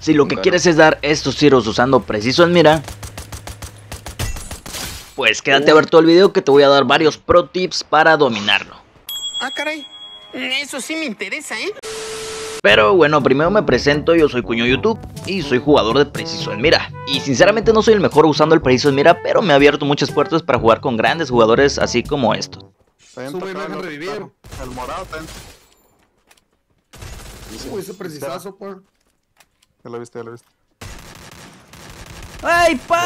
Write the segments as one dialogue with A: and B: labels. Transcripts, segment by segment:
A: Si lo que quieres es dar estos tiros usando preciso en mira, pues quédate a ver todo el video que te voy a dar varios pro tips para dominarlo. Ah, caray. Eso sí me interesa, ¿eh? Pero bueno, primero me presento, yo soy Cuño YouTube y soy jugador de Preciso en Mira. Y sinceramente no soy el mejor usando el Preciso en Mira, pero me ha abierto muchas puertas para jugar con grandes jugadores así como esto Sube El morado, ese precisazo, por... Ya la viste, ya viste. ¡Ay, pa!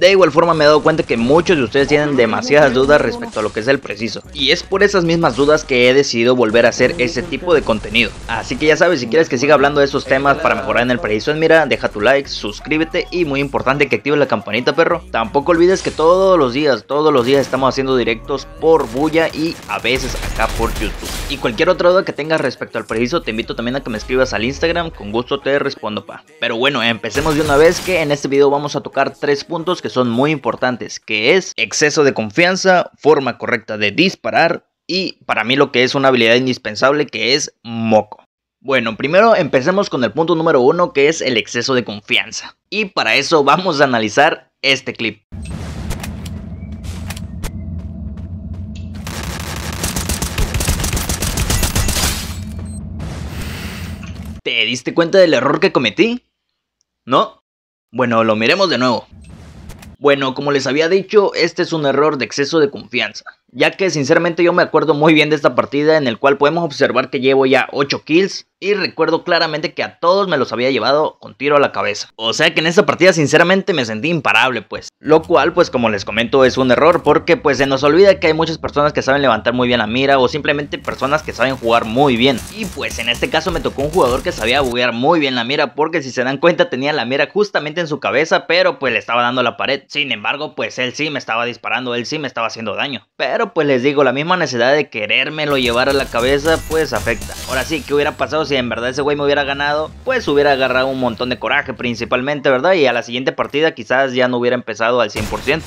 A: De igual forma me he dado cuenta que muchos de ustedes tienen demasiadas dudas respecto a lo que es el preciso. Y es por esas mismas dudas que he decidido volver a hacer ese tipo de contenido. Así que ya sabes, si quieres que siga hablando de esos temas para mejorar en el preciso mira, deja tu like, suscríbete y muy importante que actives la campanita, perro. Tampoco olvides que todos los días, todos los días estamos haciendo directos por Bulla y a veces acá por YouTube. Y cualquier otra duda que tengas respecto al preciso, te invito también a que me escribas al Instagram con gusto te respondo, pa. Pero bueno, empecemos de una vez que en este video vamos a tocar tres puntos que son muy importantes, que es exceso de confianza, forma correcta de disparar y para mí lo que es una habilidad indispensable que es moco. Bueno, primero empecemos con el punto número uno que es el exceso de confianza. Y para eso vamos a analizar este clip. ¿Te diste cuenta del error que cometí? ¿No? Bueno, lo miremos de nuevo. Bueno, como les había dicho, este es un error de exceso de confianza ya que sinceramente yo me acuerdo muy bien de esta partida en el cual podemos observar que llevo ya 8 kills y recuerdo claramente que a todos me los había llevado con tiro a la cabeza. O sea que en esta partida sinceramente me sentí imparable pues, lo cual pues como les comento es un error porque pues se nos olvida que hay muchas personas que saben levantar muy bien la mira o simplemente personas que saben jugar muy bien. Y pues en este caso me tocó un jugador que sabía buguear muy bien la mira porque si se dan cuenta tenía la mira justamente en su cabeza pero pues le estaba dando la pared. Sin embargo pues él sí me estaba disparando, él sí me estaba haciendo daño. Pero pues les digo, la misma necesidad de querérmelo llevar a la cabeza, pues afecta. Ahora sí, ¿qué hubiera pasado si en verdad ese güey me hubiera ganado? Pues hubiera agarrado un montón de coraje principalmente, ¿verdad? Y a la siguiente partida quizás ya no hubiera empezado al 100%.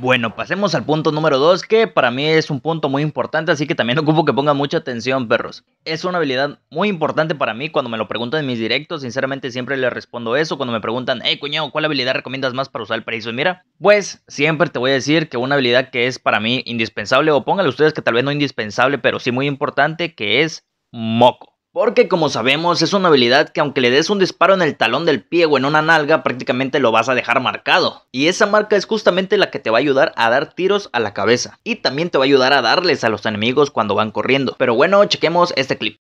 A: Bueno, pasemos al punto número 2, que para mí es un punto muy importante, así que también ocupo que pongan mucha atención, perros. Es una habilidad muy importante para mí cuando me lo preguntan en mis directos, sinceramente siempre les respondo eso, cuando me preguntan, hey cuñado, ¿cuál habilidad recomiendas más para usar el paraíso? mira, pues siempre te voy a decir que una habilidad que es para mí indispensable, o pónganle ustedes que tal vez no indispensable, pero sí muy importante, que es moco. Porque como sabemos es una habilidad que aunque le des un disparo en el talón del pie o en una nalga prácticamente lo vas a dejar marcado. Y esa marca es justamente la que te va a ayudar a dar tiros a la cabeza. Y también te va a ayudar a darles a los enemigos cuando van corriendo. Pero bueno, chequemos este clip.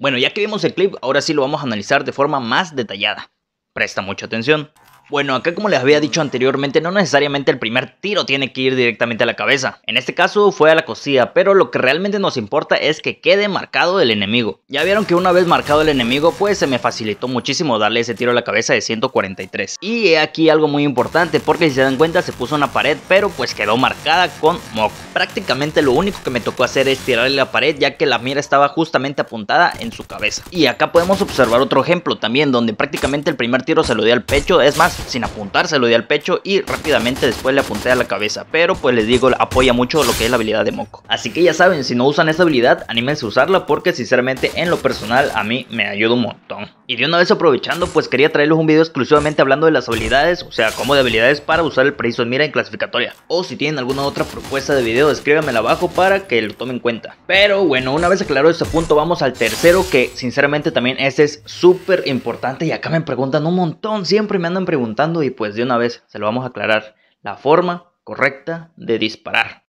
A: Bueno, ya que vimos el clip, ahora sí lo vamos a analizar de forma más detallada. Presta mucha atención. Bueno, acá como les había dicho anteriormente, no necesariamente el primer tiro tiene que ir directamente a la cabeza. En este caso fue a la costilla, pero lo que realmente nos importa es que quede marcado el enemigo. Ya vieron que una vez marcado el enemigo, pues se me facilitó muchísimo darle ese tiro a la cabeza de 143. Y he aquí algo muy importante, porque si se dan cuenta se puso una pared, pero pues quedó marcada con mock. Prácticamente lo único que me tocó hacer es tirarle la pared, ya que la mira estaba justamente apuntada en su cabeza. Y acá podemos observar otro ejemplo también, donde prácticamente el primer tiro se lo dio al pecho, es más, sin apuntárselo, lo di al pecho y rápidamente después le apunté a la cabeza. Pero pues les digo, apoya mucho lo que es la habilidad de Moco. Así que ya saben, si no usan esa habilidad, anímense a usarla porque sinceramente en lo personal a mí me ayuda un montón. Y de una vez aprovechando, pues quería traerles un video exclusivamente hablando de las habilidades, o sea, cómo de habilidades para usar el preciso en mira en clasificatoria. O si tienen alguna otra propuesta de video, escríbanmela abajo para que lo tomen en cuenta. Pero bueno, una vez aclarado este punto, vamos al tercero, que sinceramente también este es súper importante y acá me preguntan un montón, siempre me andan preguntando y pues de una vez se lo vamos a aclarar. La forma correcta de disparar.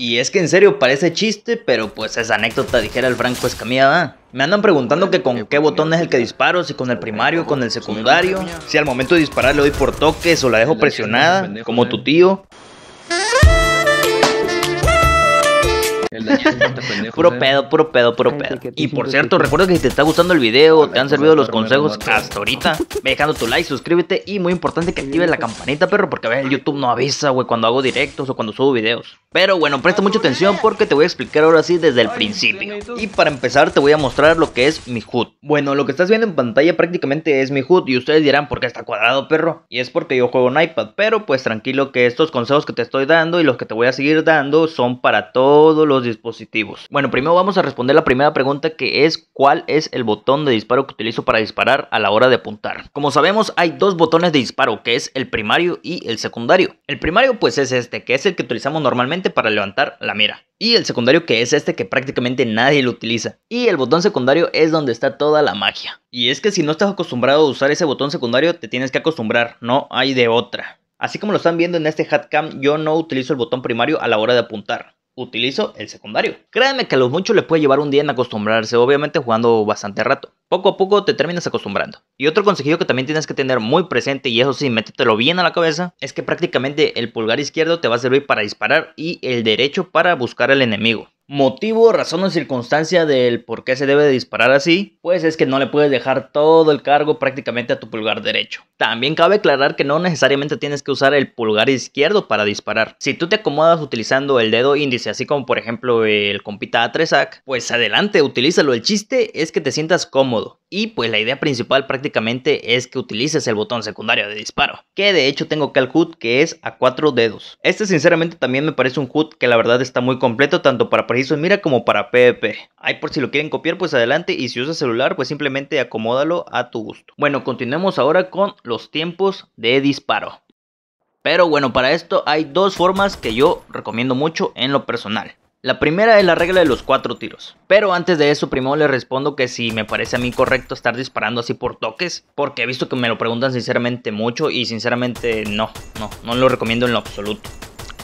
A: Y es que en serio parece chiste, pero pues es anécdota, dijera el Franco Escamilla. Me andan preguntando que con qué botón es el que disparo, si con el primario, con el secundario, si al momento de disparar le doy por toques o la dejo presionada, como tu tío.
B: El pendejo, puro ¿eh?
A: pedo, puro pedo, puro pedo. Y por cierto, recuerda que si te está gustando el video, te han servido los consejos hasta ahorita, dejando tu like, suscríbete y muy importante que actives la campanita, perro, porque a ver, YouTube no avisa, güey, cuando hago directos o cuando subo videos. Pero bueno, presta mucha atención porque te voy a explicar ahora sí desde el principio. Y para empezar te voy a mostrar lo que es mi HUD. Bueno, lo que estás viendo en pantalla prácticamente es mi HUD y ustedes dirán, ¿por qué está cuadrado, perro? Y es porque yo juego en iPad, pero pues tranquilo que estos consejos que te estoy dando y los que te voy a seguir dando son para todos los dispositivos. Bueno, primero vamos a responder la primera pregunta que es cuál es el botón de disparo que utilizo para disparar a la hora de apuntar. Como sabemos hay dos botones de disparo que es el primario y el secundario. El primario pues es este que es el que utilizamos normalmente para levantar la mira. Y el secundario que es este que prácticamente nadie lo utiliza. Y el botón secundario es donde está toda la magia. Y es que si no estás acostumbrado a usar ese botón secundario te tienes que acostumbrar, no hay de otra. Así como lo están viendo en este hatcam, yo no utilizo el botón primario a la hora de apuntar utilizo el secundario. Créanme que a los muchos les puede llevar un día en acostumbrarse, obviamente jugando bastante rato. Poco a poco te terminas acostumbrando. Y otro consejo que también tienes que tener muy presente, y eso sí, métetelo bien a la cabeza, es que prácticamente el pulgar izquierdo te va a servir para disparar y el derecho para buscar al enemigo motivo, razón o circunstancia del por qué se debe disparar así, pues es que no le puedes dejar todo el cargo prácticamente a tu pulgar derecho. También cabe aclarar que no necesariamente tienes que usar el pulgar izquierdo para disparar. Si tú te acomodas utilizando el dedo índice, así como por ejemplo el compita A3AC, pues adelante, utilízalo. El chiste es que te sientas cómodo. Y pues la idea principal prácticamente es que utilices el botón secundario de disparo. Que de hecho tengo acá el HUD que es a cuatro dedos. Este sinceramente también me parece un HUD que la verdad está muy completo tanto para eso mira como para PvP. Ahí por si lo quieren copiar, pues adelante. Y si usa celular, pues simplemente acomódalo a tu gusto. Bueno, continuemos ahora con los tiempos de disparo. Pero bueno, para esto hay dos formas que yo recomiendo mucho en lo personal. La primera es la regla de los cuatro tiros. Pero antes de eso, primero le respondo que si me parece a mí correcto estar disparando así por toques, porque he visto que me lo preguntan sinceramente mucho y sinceramente no, no, no lo recomiendo en lo absoluto.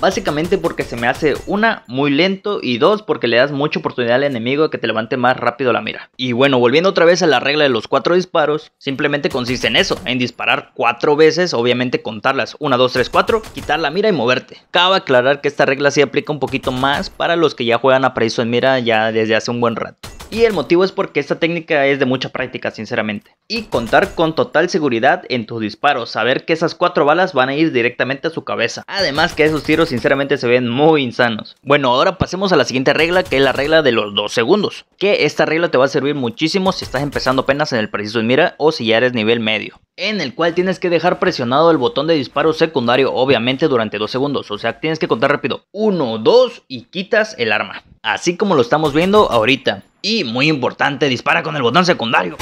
A: Básicamente porque se me hace una muy lento y dos porque le das mucha oportunidad al enemigo a que te levante más rápido la mira. Y bueno, volviendo otra vez a la regla de los cuatro disparos, simplemente consiste en eso, en disparar cuatro veces, obviamente contarlas Una, dos, tres, cuatro, quitar la mira y moverte. Cabe aclarar que esta regla sí aplica un poquito más para los que ya juegan a paraíso en mira ya desde hace un buen rato. Y el motivo es porque esta técnica es de mucha práctica, sinceramente. Y contar con total seguridad en tus disparos, saber que esas cuatro balas van a ir directamente a su cabeza. Además que esos tiros sinceramente se ven muy insanos. Bueno, ahora pasemos a la siguiente regla, que es la regla de los dos segundos. Que esta regla te va a servir muchísimo si estás empezando apenas en el preciso en mira o si ya eres nivel medio en el cual tienes que dejar presionado el botón de disparo secundario, obviamente durante 2 segundos. O sea, tienes que contar rápido. 1, 2 y quitas el arma. Así como lo estamos viendo ahorita. Y muy importante, dispara con el botón secundario.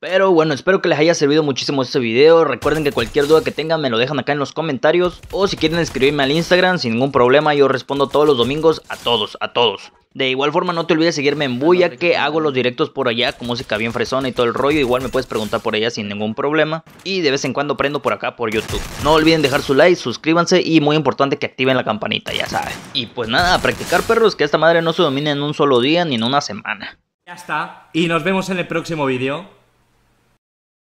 A: Pero bueno, espero que les haya servido muchísimo este video. Recuerden que cualquier duda que tengan me lo dejan acá en los comentarios. O si quieren escribirme al Instagram sin ningún problema, yo respondo todos los domingos a todos, a todos. De igual forma, no te olvides seguirme en Buya, que hago los directos por allá con música bien fresona y todo el rollo. Igual me puedes preguntar por allá sin ningún problema. Y de vez en cuando prendo por acá por YouTube. No olviden dejar su like, suscríbanse y muy importante que activen la campanita, ya saben. Y pues nada, a practicar perros, que esta madre no se domine en un solo día ni en una semana. Ya está. Y nos vemos en el próximo video